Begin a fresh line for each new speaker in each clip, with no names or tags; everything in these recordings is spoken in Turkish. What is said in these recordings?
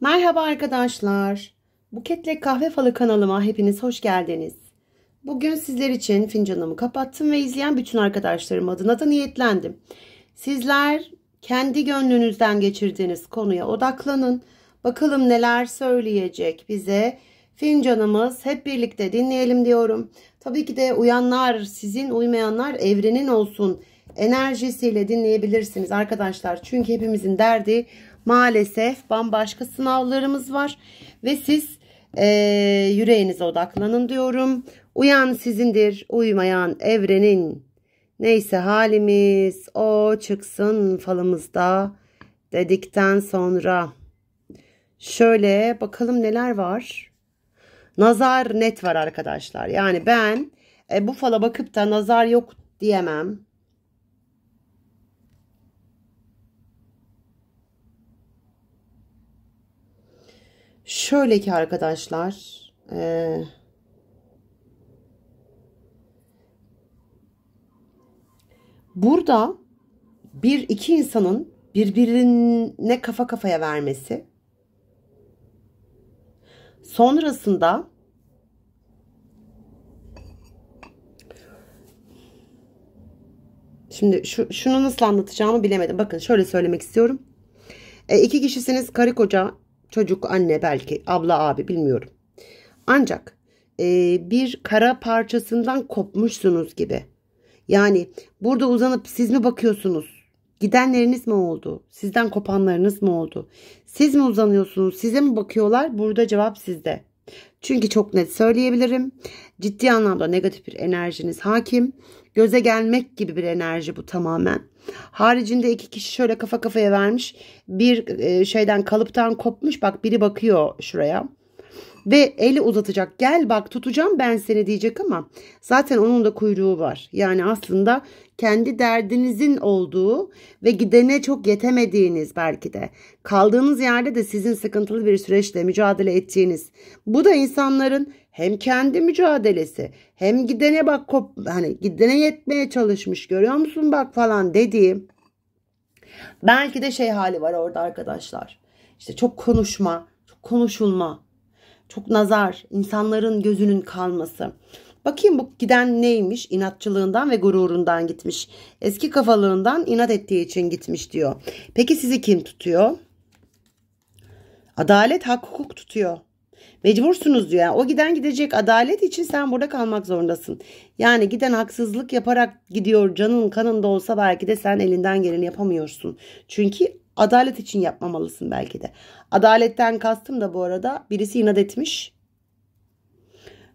Merhaba arkadaşlar. Buketle Kahve Falı kanalıma hepiniz hoş geldiniz. Bugün sizler için fincanımı kapattım ve izleyen bütün arkadaşlarım adına da niyetlendim. Sizler kendi gönlünüzden geçirdiğiniz konuya odaklanın. Bakalım neler söyleyecek bize fincanımız hep birlikte dinleyelim diyorum. Tabii ki de uyanlar sizin uymayanlar evrenin olsun enerjisiyle dinleyebilirsiniz arkadaşlar. Çünkü hepimizin derdi maalesef bambaşka sınavlarımız var. Ve siz e, yüreğinize odaklanın diyorum. Uyan sizindir, uymayan evrenin. Neyse halimiz o çıksın falımızda dedikten sonra. Şöyle bakalım neler var. Nazar net var arkadaşlar. Yani ben e, bu fala bakıp da nazar yok diyemem. Şöyle ki arkadaşlar. E, burada bir iki insanın birbirine kafa kafaya vermesi sonrasında Şimdi şu, şunu nasıl anlatacağımı bilemedim. Bakın şöyle söylemek istiyorum. E, iki kişisiniz karı koca Çocuk, anne belki, abla, abi bilmiyorum. Ancak e, bir kara parçasından kopmuşsunuz gibi. Yani burada uzanıp siz mi bakıyorsunuz? Gidenleriniz mi oldu? Sizden kopanlarınız mı oldu? Siz mi uzanıyorsunuz? Size mi bakıyorlar? Burada cevap sizde. Çünkü çok net söyleyebilirim. Ciddi anlamda negatif bir enerjiniz hakim Göze gelmek gibi bir enerji bu tamamen. Haricinde iki kişi şöyle kafa kafaya vermiş. Bir e, şeyden kalıptan kopmuş. Bak biri bakıyor şuraya. Ve eli uzatacak. Gel bak tutacağım ben seni diyecek ama zaten onun da kuyruğu var. Yani aslında kendi derdinizin olduğu ve gidene çok yetemediğiniz belki de. Kaldığınız yerde de sizin sıkıntılı bir süreçle mücadele ettiğiniz. Bu da insanların hem kendi mücadelesi hem gidene bak kop, hani gidene yetmeye çalışmış görüyor musun bak falan dediğim belki de şey hali var orada arkadaşlar. İşte çok konuşma, çok konuşulma, çok nazar, insanların gözünün kalması. Bakayım bu giden neymiş? İnatçılığından ve gururundan gitmiş. Eski kafalığından inat ettiği için gitmiş diyor. Peki sizi kim tutuyor? Adalet hak hukuk tutuyor. Mecbursunuz diyor. Yani o giden gidecek adalet için sen burada kalmak zorundasın. Yani giden haksızlık yaparak gidiyor canın kanında olsa belki de sen elinden geleni yapamıyorsun. Çünkü adalet için yapmamalısın belki de. Adaletten kastım da bu arada birisi inat etmiş.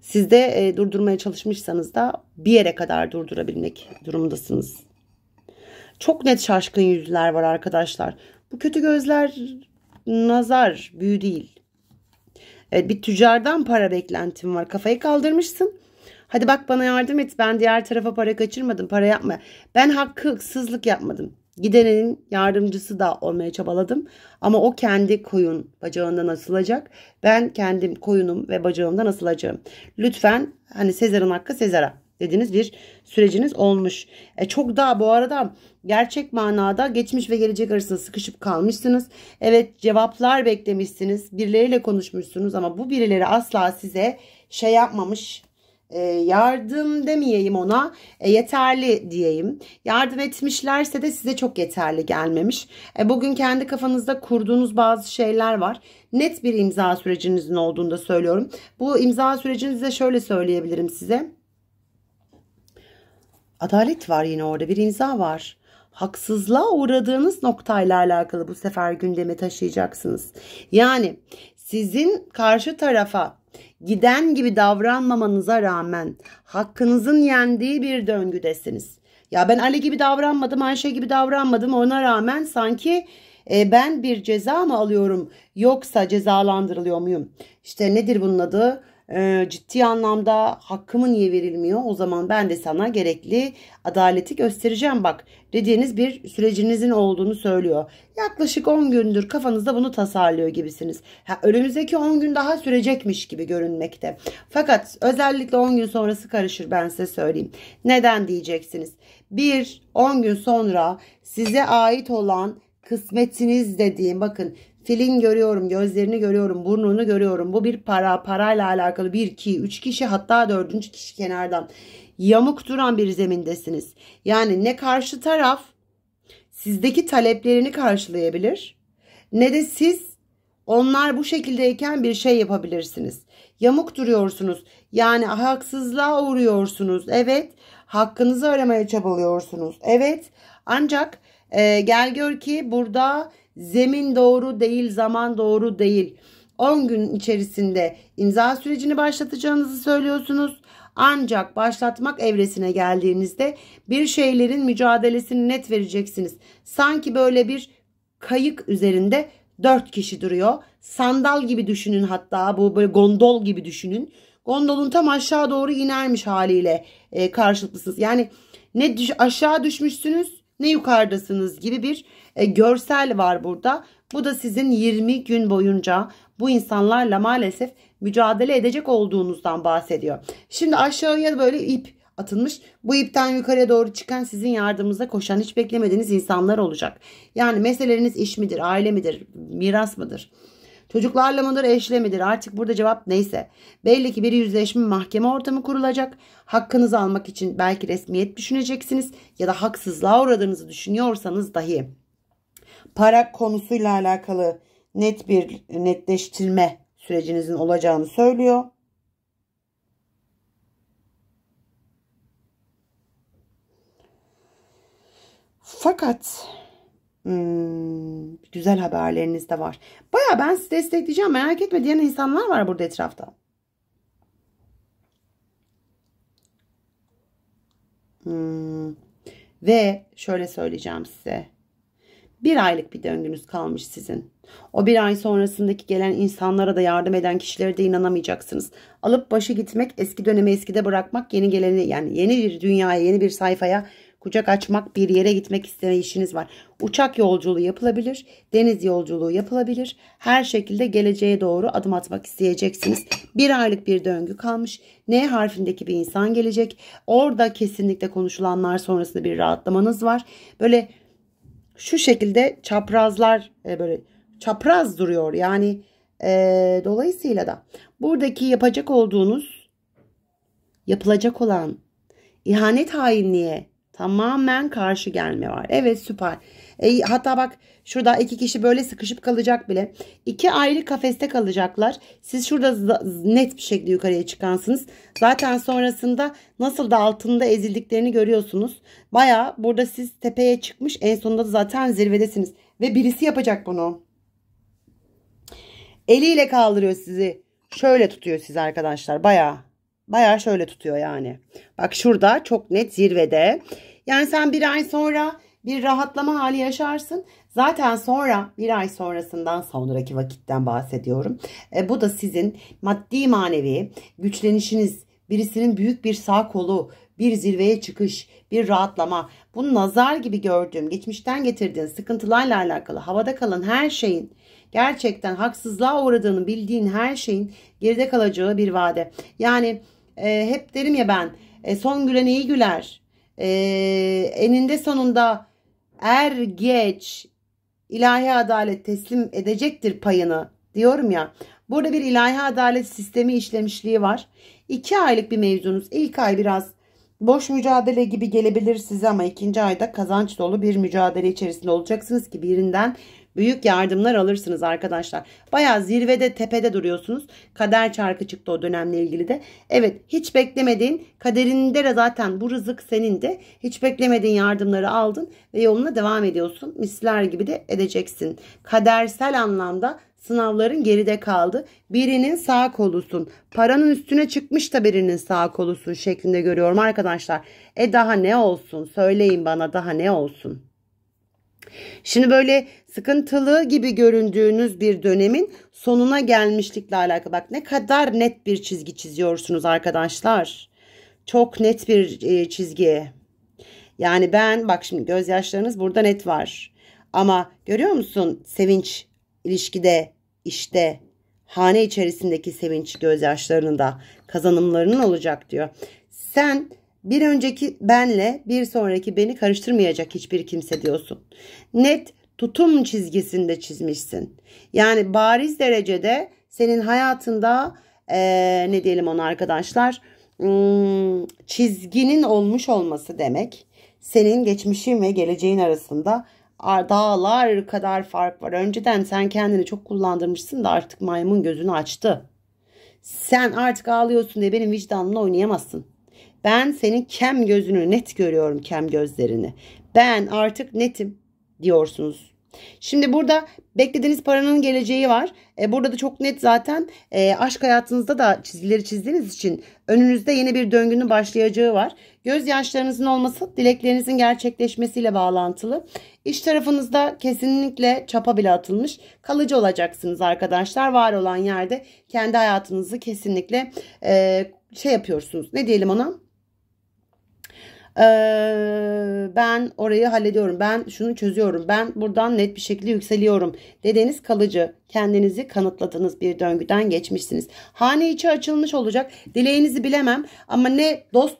Siz de e, durdurmaya çalışmışsanız da bir yere kadar durdurabilmek durumundasınız. Çok net şaşkın yüzler var arkadaşlar. Bu kötü gözler nazar, büyü değil. E, bir tüccardan para beklentim var. Kafayı kaldırmışsın. Hadi bak bana yardım et. Ben diğer tarafa para kaçırmadım. Para yapma. Ben haksızlık yapmadım. Giderenin yardımcısı da olmaya çabaladım. Ama o kendi koyun bacağından asılacak. Ben kendim koyunum ve bacağımdan asılacağım. Lütfen hani Sezar'ın hakkı Sezar'a dediğiniz bir süreciniz olmuş. E, çok daha bu arada gerçek manada geçmiş ve gelecek arasında sıkışıp kalmışsınız. Evet cevaplar beklemişsiniz. Birileriyle konuşmuşsunuz ama bu birileri asla size şey yapmamış. E, yardım demeyeyim ona e, yeterli diyeyim yardım etmişlerse de size çok yeterli gelmemiş e, bugün kendi kafanızda kurduğunuz bazı şeyler var net bir imza sürecinizin olduğunu da söylüyorum bu imza sürecinizde şöyle söyleyebilirim size Adalet var yine orada bir imza var. Haksızlığa uğradığınız noktayla alakalı bu sefer gündeme taşıyacaksınız. Yani sizin karşı tarafa giden gibi davranmamanıza rağmen hakkınızın yendiği bir döngüdesiniz. Ya ben Ali gibi davranmadım, Ayşe gibi davranmadım. Ona rağmen sanki e, ben bir ceza mı alıyorum yoksa cezalandırılıyor muyum? İşte nedir bunun adı? Ee, ciddi anlamda hakkımı niye verilmiyor? O zaman ben de sana gerekli adaleti göstereceğim bak dediğiniz bir sürecinizin olduğunu söylüyor. Yaklaşık 10 gündür kafanızda bunu tasarlıyor gibisiniz. Ha, önümüzdeki 10 gün daha sürecekmiş gibi görünmekte. Fakat özellikle 10 gün sonrası karışır ben size söyleyeyim. Neden diyeceksiniz? Bir 10 gün sonra size ait olan kısmetiniz dediğim bakın Filin görüyorum, gözlerini görüyorum, burnunu görüyorum. Bu bir para, parayla alakalı bir, iki, üç kişi hatta dördüncü kişi kenardan. Yamuk duran bir zemindesiniz. Yani ne karşı taraf sizdeki taleplerini karşılayabilir ne de siz onlar bu şekildeyken bir şey yapabilirsiniz. Yamuk duruyorsunuz. Yani haksızlığa uğruyorsunuz. Evet hakkınızı aramaya çabalıyorsunuz. Evet ancak e, gel gör ki burada Zemin doğru değil, zaman doğru değil. 10 gün içerisinde imza sürecini başlatacağınızı söylüyorsunuz. Ancak başlatmak evresine geldiğinizde bir şeylerin mücadelesini net vereceksiniz. Sanki böyle bir kayık üzerinde 4 kişi duruyor. Sandal gibi düşünün hatta bu böyle gondol gibi düşünün. Gondolun tam aşağı doğru inermiş haliyle e, karşılıklısınız. Yani ne düş aşağı düşmüşsünüz ne yukarıdasınız gibi bir e, görsel var burada. Bu da sizin 20 gün boyunca bu insanlarla maalesef mücadele edecek olduğunuzdan bahsediyor. Şimdi aşağıya böyle ip atılmış. Bu ipten yukarıya doğru çıkan sizin yardımınıza koşan hiç beklemediğiniz insanlar olacak. Yani meseleniz iş midir, aile midir, miras mıdır? Çocuklarla mıdır eşle midir artık burada cevap neyse. Belli ki bir yüzleşme mahkeme ortamı kurulacak. Hakkınızı almak için belki resmiyet düşüneceksiniz ya da haksızlığa uğradığınızı düşünüyorsanız dahi. Para konusuyla alakalı net bir netleştirme sürecinizin olacağını söylüyor. Fakat Hmm, güzel haberleriniz de var. Baya ben sizi destekleyeceğim merak etme diyen insanlar var burada etrafta. Hmm. Ve şöyle söyleyeceğim size. Bir aylık bir döngünüz kalmış sizin. O bir ay sonrasındaki gelen insanlara da yardım eden kişilere de inanamayacaksınız. Alıp başı gitmek, eski dönemi eskide bırakmak, yeni geleni yani yeni bir dünyaya, yeni bir sayfaya Kucak açmak, bir yere gitmek isteme işiniz var. Uçak yolculuğu yapılabilir, deniz yolculuğu yapılabilir. Her şekilde geleceğe doğru adım atmak isteyeceksiniz. Bir aylık bir döngü kalmış. N harfindeki bir insan gelecek. Orada kesinlikle konuşulanlar sonrasında bir rahatlamanız var. Böyle şu şekilde çaprazlar e, böyle çapraz duruyor. Yani e, dolayısıyla da buradaki yapacak olduğunuz yapılacak olan ihanet hainliğe Tamamen karşı gelme var. Evet süper. E, hatta bak şurada iki kişi böyle sıkışıp kalacak bile. İki ayrı kafeste kalacaklar. Siz şurada net bir şekilde yukarıya çıkansınız. Zaten sonrasında nasıl da altında ezildiklerini görüyorsunuz. Baya burada siz tepeye çıkmış en sonunda da zaten zirvedesiniz. Ve birisi yapacak bunu. Eliyle kaldırıyor sizi. Şöyle tutuyor sizi arkadaşlar baya. Baya şöyle tutuyor yani. Bak şurada çok net zirvede. Yani sen bir ay sonra bir rahatlama hali yaşarsın. Zaten sonra bir ay sonrasından sonraki vakitten bahsediyorum. E, bu da sizin maddi manevi güçlenişiniz, birisinin büyük bir sağ kolu, bir zirveye çıkış, bir rahatlama. Bu nazar gibi gördüğüm, geçmişten getirdiğin sıkıntılarla alakalı havada kalan her şeyin, gerçekten haksızlığa uğradığını bildiğin her şeyin geride kalacağı bir vade. Yani e, hep derim ya ben e, son gülen iyi güler. E, eninde sonunda er geç ilahi adalet teslim edecektir payını diyorum ya. Burada bir ilahi adalet sistemi işlemişliği var. İki aylık bir mevzunuz. İlk ay biraz boş mücadele gibi gelebilir size ama ikinci ayda kazanç dolu bir mücadele içerisinde olacaksınız ki birinden Büyük yardımlar alırsınız arkadaşlar. Baya zirvede tepede duruyorsunuz. Kader çarkı çıktı o dönemle ilgili de. Evet hiç beklemediğin kaderinde de zaten bu rızık senin de. Hiç beklemediğin yardımları aldın ve yoluna devam ediyorsun. Misler gibi de edeceksin. Kadersel anlamda sınavların geride kaldı. Birinin sağ kolusun. Paranın üstüne çıkmış da birinin sağ kolusun şeklinde görüyorum arkadaşlar. E daha ne olsun? Söyleyin bana daha ne olsun? Şimdi böyle sıkıntılı gibi göründüğünüz bir dönemin sonuna gelmişlikle alakalı. Bak ne kadar net bir çizgi çiziyorsunuz arkadaşlar. Çok net bir e, çizgi. Yani ben bak şimdi gözyaşlarınız burada net var. Ama görüyor musun sevinç ilişkide işte hane içerisindeki sevinç gözyaşlarının da kazanımlarının olacak diyor. Sen bir önceki benle bir sonraki beni karıştırmayacak hiçbir kimse diyorsun. Net tutum çizgisinde çizmişsin. Yani bariz derecede senin hayatında e, ne diyelim ona arkadaşlar hmm, çizginin olmuş olması demek. Senin geçmişin ve geleceğin arasında dağlar kadar fark var. Önceden sen kendini çok kullandırmışsın da artık maymun gözünü açtı. Sen artık ağlıyorsun diye benim vicdanımla oynayamazsın. Ben senin kem gözünü net görüyorum kem gözlerini. Ben artık netim diyorsunuz. Şimdi burada beklediğiniz paranın geleceği var. E, burada da çok net zaten e, aşk hayatınızda da çizgileri çizdiğiniz için önünüzde yeni bir döngünün başlayacağı var. Gözyaşlarınızın olması dileklerinizin gerçekleşmesiyle bağlantılı. İş tarafınızda kesinlikle çapa bile atılmış. Kalıcı olacaksınız arkadaşlar. Var olan yerde kendi hayatınızı kesinlikle e, şey yapıyorsunuz. Ne diyelim ona? Ee, ben orayı hallediyorum. Ben şunu çözüyorum. Ben buradan net bir şekilde yükseliyorum. Dedeniz kalıcı. Kendinizi kanıtladığınız bir döngüden geçmişsiniz. Hane içi açılmış olacak. Dileğinizi bilemem ama ne dost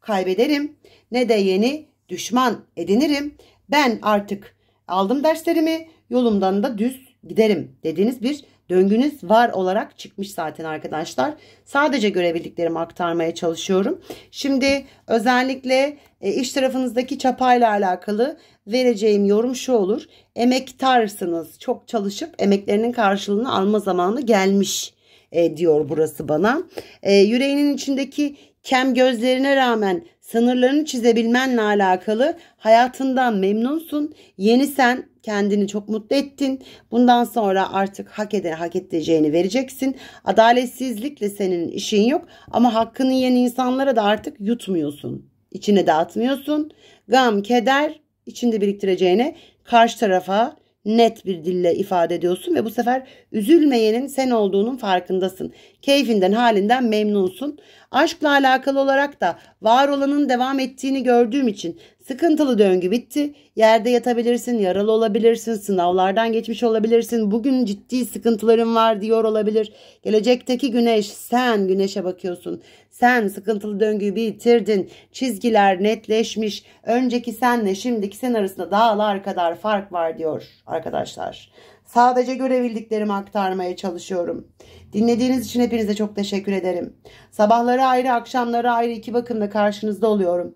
kaybederim ne de yeni düşman edinirim. Ben artık aldım derslerimi yolumdan da düz giderim dediğiniz bir Döngünüz var olarak çıkmış zaten arkadaşlar. Sadece görebildiklerimi aktarmaya çalışıyorum. Şimdi özellikle e, iş tarafınızdaki çapayla alakalı vereceğim yorum şu olur. Emektarsınız. Çok çalışıp emeklerinin karşılığını alma zamanı gelmiş e, diyor burası bana. E, yüreğinin içindeki kem gözlerine rağmen sınırlarını çizebilmenle alakalı hayatından memnunsun. Yeni sen kendini çok mutlu ettin. Bundan sonra artık hak eder hak edeceğini vereceksin. Adaletsizlikle senin işin yok ama hakkını yiyen insanlara da artık yutmuyorsun. İçine dağıtmıyorsun. Gam, keder içinde biriktireceğine karşı tarafa net bir dille ifade ediyorsun ve bu sefer üzülmeyenin sen olduğunun farkındasın. Keyfinden, halinden memnunsun. Aşkla alakalı olarak da var olanın devam ettiğini gördüğüm için Sıkıntılı döngü bitti. Yerde yatabilirsin, yaralı olabilirsin, sınavlardan geçmiş olabilirsin. Bugün ciddi sıkıntıların var diyor olabilir. Gelecekteki güneş, sen güneşe bakıyorsun. Sen sıkıntılı döngüyü bitirdin. Çizgiler netleşmiş. Önceki senle şimdiki sen arasında dağlar kadar fark var diyor arkadaşlar. Sadece görebildiklerimi aktarmaya çalışıyorum. Dinlediğiniz için hepinize çok teşekkür ederim. Sabahları ayrı, akşamları ayrı iki bakımda karşınızda oluyorum.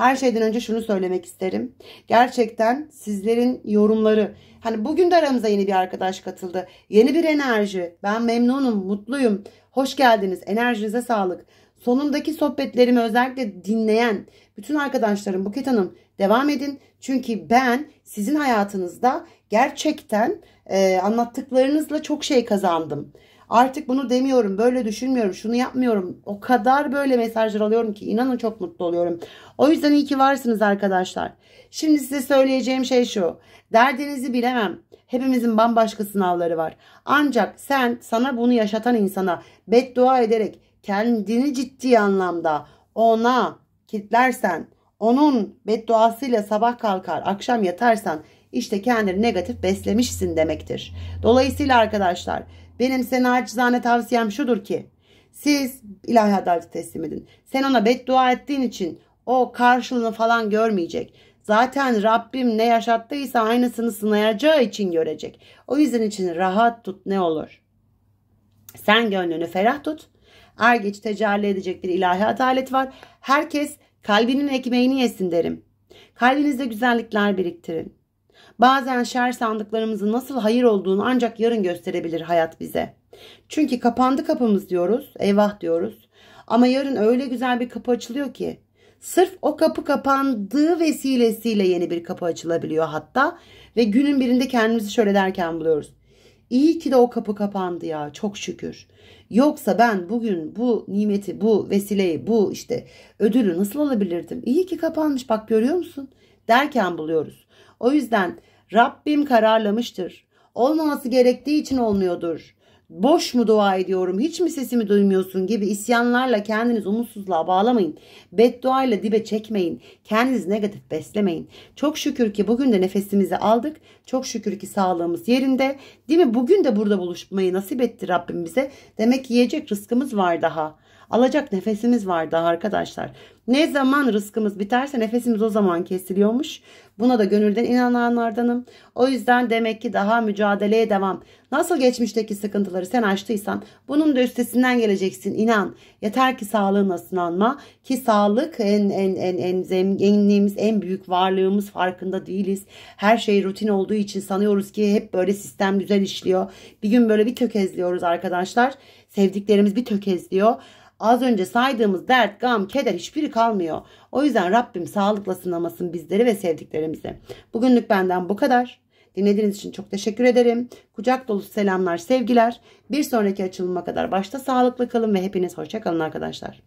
Her şeyden önce şunu söylemek isterim. Gerçekten sizlerin yorumları. Hani bugün de aramıza yeni bir arkadaş katıldı. Yeni bir enerji. Ben memnunum, mutluyum. Hoş geldiniz. Enerjinize sağlık. Sonundaki sohbetlerimi özellikle dinleyen bütün arkadaşlarım Buket Hanım devam edin. Çünkü ben sizin hayatınızda gerçekten e, anlattıklarınızla çok şey kazandım. Artık bunu demiyorum, böyle düşünmüyorum, şunu yapmıyorum. O kadar böyle mesajlar alıyorum ki inanın çok mutlu oluyorum. O yüzden iyi ki varsınız arkadaşlar. Şimdi size söyleyeceğim şey şu. Derdinizi bilemem. Hepimizin bambaşka sınavları var. Ancak sen sana bunu yaşatan insana beddua ederek kendini ciddi anlamda ona kitlersen, onun bedduasıyla sabah kalkar, akşam yatarsan işte kendini negatif beslemişsin demektir. Dolayısıyla arkadaşlar benim size naçizane tavsiyem şudur ki siz ilahi adaleti teslim edin. Sen ona beddua ettiğin için o karşılığını falan görmeyecek. Zaten Rabbim ne yaşattıysa aynısını sınayacağı için görecek. O yüzden için rahat tut ne olur. Sen gönlünü ferah tut. Er geç tecelli edecek bir ilahi adalet var. Herkes kalbinin ekmeğini yesin derim. Kalbinizde güzellikler biriktirin. Bazen şer sandıklarımızın nasıl hayır olduğunu ancak yarın gösterebilir hayat bize. Çünkü kapandı kapımız diyoruz, eyvah diyoruz. Ama yarın öyle güzel bir kapı açılıyor ki Sırf o kapı kapandığı vesilesiyle yeni bir kapı açılabiliyor hatta. Ve günün birinde kendimizi şöyle derken buluyoruz. İyi ki de o kapı kapandı ya çok şükür. Yoksa ben bugün bu nimeti, bu vesileyi, bu işte ödülü nasıl alabilirdim? İyi ki kapanmış bak görüyor musun? Derken buluyoruz. O yüzden Rabbim kararlamıştır. Olmaması gerektiği için olmuyordur. Boş mu dua ediyorum hiç mi sesimi duymuyorsun gibi isyanlarla kendiniz umutsuzluğa bağlamayın. Bedduayla dibe çekmeyin. Kendinizi negatif beslemeyin. Çok şükür ki bugün de nefesimizi aldık. Çok şükür ki sağlığımız yerinde. Değil mi? Bugün de burada buluşmayı nasip etti Rabbim bize. Demek yiyecek rızkımız var daha. Alacak nefesimiz vardı arkadaşlar. Ne zaman rızkımız biterse nefesimiz o zaman kesiliyormuş. Buna da gönülden inananlardanım. O yüzden demek ki daha mücadeleye devam. Nasıl geçmişteki sıkıntıları sen açtıysan bunun da üstesinden geleceksin inan. Yeter ki sağlığına sınanma ki sağlık en en en en zenginliğimiz en büyük varlığımız farkında değiliz. Her şey rutin olduğu için sanıyoruz ki hep böyle sistem güzel işliyor. Bir gün böyle bir tökezliyoruz arkadaşlar. Sevdiklerimiz bir tökezliyor. Az önce saydığımız dert, gam, keder hiçbiri kalmıyor. O yüzden Rabbim sağlıkla sınamasın bizleri ve sevdiklerimizi. Bugünlük benden bu kadar. Dinlediğiniz için çok teşekkür ederim. Kucak dolusu selamlar, sevgiler. Bir sonraki açılıma kadar başta sağlıklı kalın ve hepiniz hoşça kalın arkadaşlar.